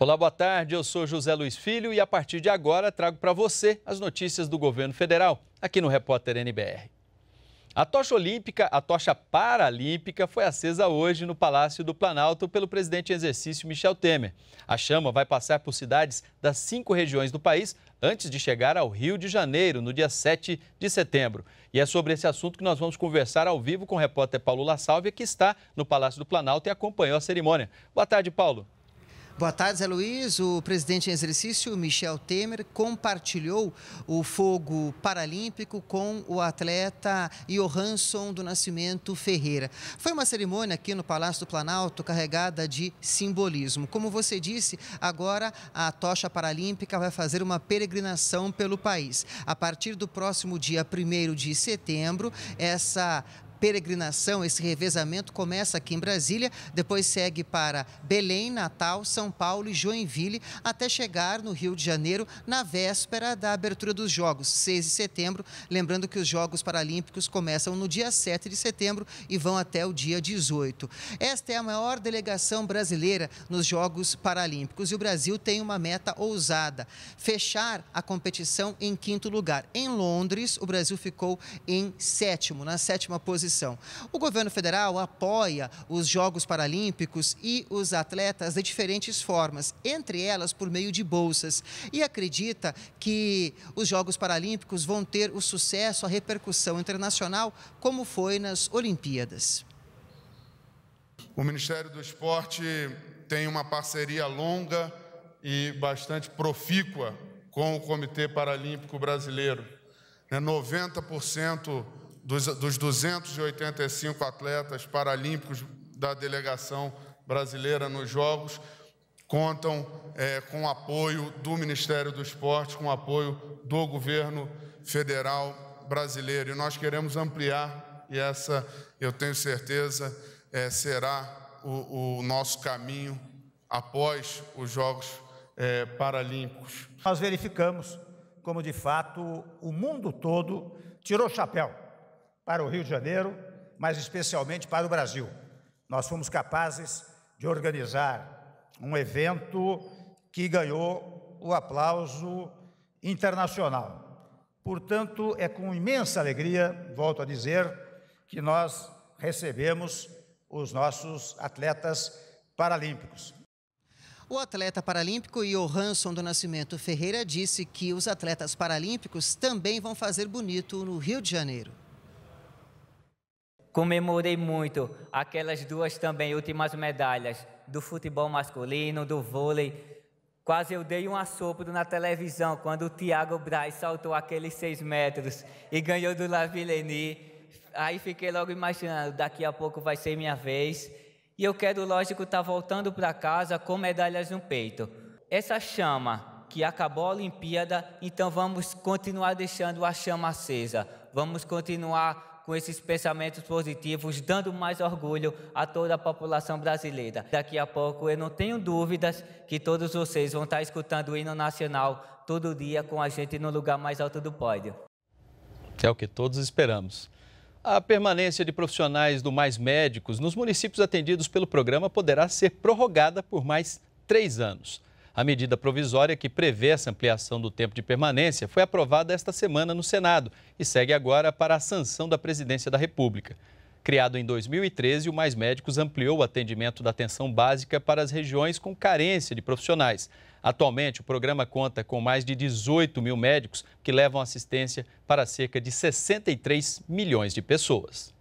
Olá, boa tarde. Eu sou José Luiz Filho e a partir de agora trago para você as notícias do governo federal aqui no Repórter NBR. A tocha olímpica, a tocha paralímpica, foi acesa hoje no Palácio do Planalto pelo presidente em exercício Michel Temer. A chama vai passar por cidades das cinco regiões do país antes de chegar ao Rio de Janeiro, no dia 7 de setembro. E é sobre esse assunto que nós vamos conversar ao vivo com o repórter Paulo La Sálvia, que está no Palácio do Planalto e acompanhou a cerimônia. Boa tarde, Paulo. Boa tarde, Zé Luiz. O presidente em exercício, Michel Temer, compartilhou o fogo paralímpico com o atleta Johansson do Nascimento Ferreira. Foi uma cerimônia aqui no Palácio do Planalto carregada de simbolismo. Como você disse, agora a tocha paralímpica vai fazer uma peregrinação pelo país. A partir do próximo dia 1 de setembro, essa peregrinação, esse revezamento começa aqui em Brasília, depois segue para Belém, Natal, São Paulo e Joinville, até chegar no Rio de Janeiro na véspera da abertura dos Jogos, 6 de setembro. Lembrando que os Jogos Paralímpicos começam no dia 7 de setembro e vão até o dia 18. Esta é a maior delegação brasileira nos Jogos Paralímpicos e o Brasil tem uma meta ousada: fechar a competição em quinto lugar. Em Londres, o Brasil ficou em sétimo, na sétima posição o governo federal apoia os Jogos Paralímpicos e os atletas de diferentes formas, entre elas por meio de bolsas, e acredita que os Jogos Paralímpicos vão ter o sucesso, a repercussão internacional, como foi nas Olimpíadas. O Ministério do Esporte tem uma parceria longa e bastante profícua com o Comitê Paralímpico Brasileiro. 90% né? dos, dos 285 atletas paralímpicos da delegação brasileira nos Jogos contam é, com o apoio do Ministério do Esporte, com o apoio do governo federal brasileiro. E nós queremos ampliar, e essa, eu tenho certeza, é, será o, o, nosso caminho após os Jogos é, Paralímpicos. Nós verificamos como, de fato, o mundo todo tirou chapéu para o Rio de Janeiro, mas especialmente para o Brasil. Nós fomos capazes de organizar um evento que ganhou o aplauso internacional. Portanto, é com imensa alegria, volto a dizer, que nós recebemos os nossos atletas paralímpicos. O atleta paralímpico Johansson do Nascimento Ferreira disse que os atletas paralímpicos também vão fazer bonito no Rio de Janeiro comemorei muito aquelas duas também últimas medalhas do futebol masculino, do vôlei. Quase eu dei um assopro na televisão quando o Thiago Braz saltou aqueles seis metros e ganhou do Lavilleni. Aí fiquei logo imaginando, daqui a pouco vai ser minha vez. E eu quero, lógico, estar tá voltando para casa com medalhas no peito. Essa chama que acabou a Olimpíada, então vamos continuar deixando a chama acesa. Vamos continuar com esses pensamentos positivos, dando mais orgulho a toda a população brasileira. Daqui a pouco, eu não tenho dúvidas que todos vocês vão estar escutando o hino nacional todo dia com a gente no lugar mais alto do pódio. É o que todos esperamos. A permanência de profissionais do Mais Médicos nos municípios atendidos pelo programa poderá ser prorrogada por mais três anos. A medida provisória que prevê essa ampliação do tempo de permanência foi aprovada esta semana no Senado e segue agora para a sanção da Presidência da República. Criado em 2013, o Mais Médicos ampliou o atendimento da atenção básica para as regiões com carência de profissionais. Atualmente, o programa conta com mais de 18 mil médicos que levam assistência para cerca de 63 milhões de pessoas.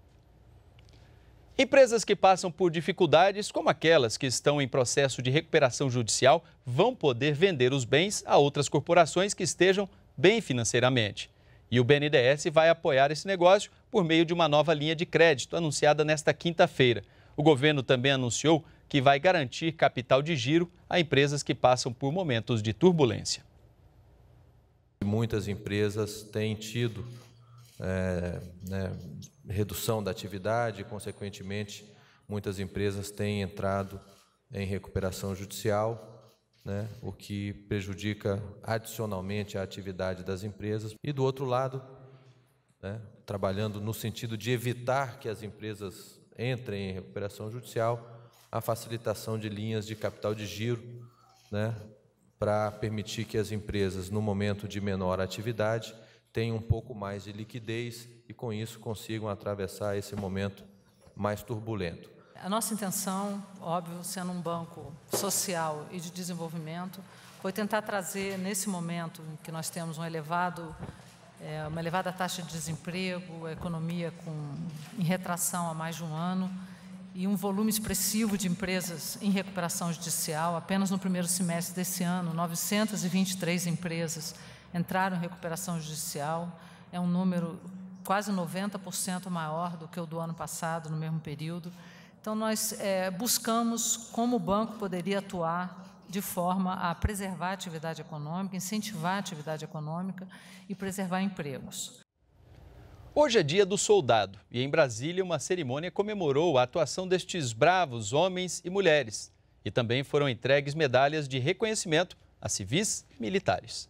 Empresas que passam por dificuldades, como aquelas que estão em processo de recuperação judicial, vão poder vender os bens a outras corporações que estejam bem financeiramente. E o BNDES vai apoiar esse negócio por meio de uma nova linha de crédito anunciada nesta quinta-feira. O governo também anunciou que vai garantir capital de giro a empresas que passam por momentos de turbulência. Muitas empresas têm tido é, né, redução da atividade, consequentemente, muitas empresas têm entrado em recuperação judicial, né, o que prejudica adicionalmente a atividade das empresas. E do outro lado, né, trabalhando no sentido de evitar que as empresas entrem em recuperação judicial, a facilitação de linhas de capital de giro, né, para permitir que as empresas, no momento de menor atividade, tenham um pouco mais de liquidez e, com isso, consigam atravessar esse momento mais turbulento. A nossa intenção, óbvio, sendo um banco social e de desenvolvimento, foi tentar trazer, nesse momento em que nós temos um elevado, é, uma elevada taxa de desemprego, a economia com, em retração há mais de um ano, e um volume expressivo de empresas em recuperação judicial, apenas no primeiro semestre desse ano, 923 empresas entraram em recuperação judicial, é um número quase 90% maior do que o do ano passado, no mesmo período. Então, nós é, buscamos como o banco poderia atuar de forma a preservar a atividade econômica, incentivar a atividade econômica e preservar empregos. Hoje é dia do soldado e em Brasília uma cerimônia comemorou a atuação destes bravos homens e mulheres. E também foram entregues medalhas de reconhecimento a civis e militares.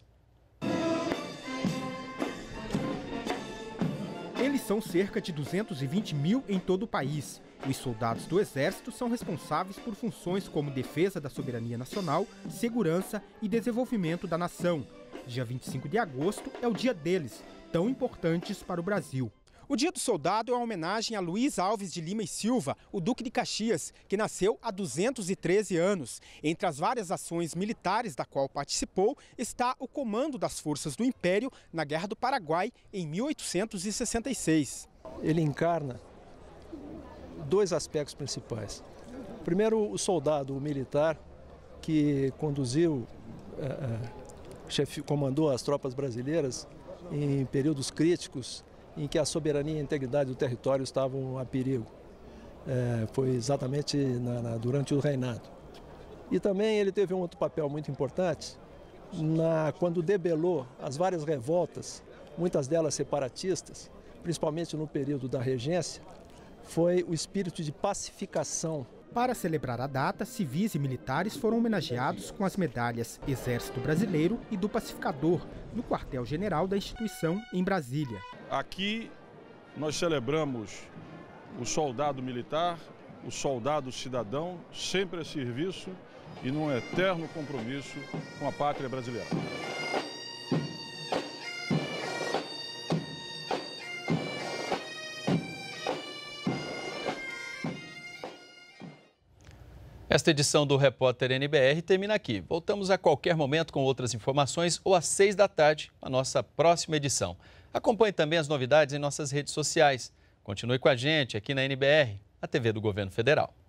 Eles são cerca de 220 mil em todo o país. Os soldados do Exército são responsáveis por funções como defesa da soberania nacional, segurança e desenvolvimento da nação. Dia 25 de agosto é o dia deles, tão importantes para o Brasil. O Dia do Soldado é uma homenagem a Luiz Alves de Lima e Silva, o Duque de Caxias, que nasceu há 213 anos. Entre as várias ações militares da qual participou, está o comando das forças do Império na Guerra do Paraguai em 1866. Ele encarna dois aspectos principais. Primeiro, o soldado, o militar, que conduziu, eh, eh, chefe, comandou as tropas brasileiras em períodos críticos em que a soberania e a integridade do território estavam a perigo. É, foi exatamente na, na, durante o reinado. E também ele teve um outro papel muito importante na, quando debelou as várias revoltas, muitas delas separatistas, principalmente no período da regência, foi o espírito de pacificação para celebrar a data, civis e militares foram homenageados com as medalhas Exército Brasileiro e do Pacificador, no quartel-general da instituição, em Brasília. Aqui nós celebramos o soldado militar, o soldado cidadão, sempre a serviço e num eterno compromisso com a pátria brasileira. Esta edição do Repórter NBR termina aqui. Voltamos a qualquer momento com outras informações ou às seis da tarde, a nossa próxima edição. Acompanhe também as novidades em nossas redes sociais. Continue com a gente aqui na NBR, a TV do Governo Federal.